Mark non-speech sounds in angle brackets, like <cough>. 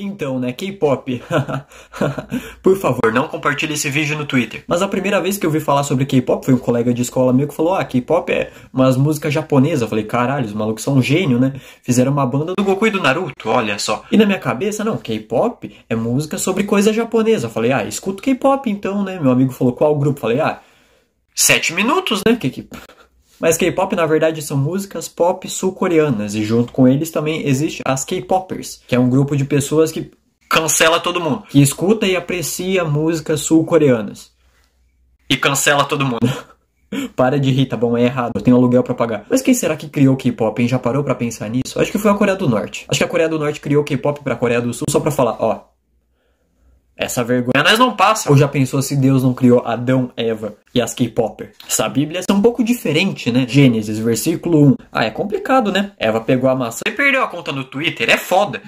Então, né, K-pop. <laughs> Por favor, não compartilhe esse vídeo no Twitter. Mas a primeira vez que eu vi falar sobre K-pop foi um colega de escola meu que falou: "Ah, K-pop é umas músicas japonesas". Eu falei: "Caralho, os malucos são um gênio, né? Fizeram uma banda do Goku e do Naruto, olha só". E na minha cabeça, não, K-pop é música sobre coisa japonesa. Eu falei: "Ah, escuto K-pop então, né?". Meu amigo falou: "Qual grupo?". Eu falei: "Ah, sete minutos, né? Que que mas K-pop, na verdade, são músicas pop sul-coreanas, e junto com eles também existe as K-popers, que é um grupo de pessoas que cancela todo mundo, que escuta e aprecia músicas sul-coreanas. E cancela todo mundo. <laughs> Para de rir, tá bom? É errado. Eu tenho aluguel pra pagar. Mas quem será que criou o K-pop, hein? Já parou pra pensar nisso? Acho que foi a Coreia do Norte. Acho que a Coreia do Norte criou o K-pop pra Coreia do Sul só pra falar, ó, essa vergonha nós não passa. Ou já pensou se Deus não criou Adão, Eva e as K-Popper? Essa Bíblia é um pouco diferente, né? Gênesis, versículo 1. Ah, é complicado, né? Eva pegou a maçã e perdeu a conta no Twitter. É foda.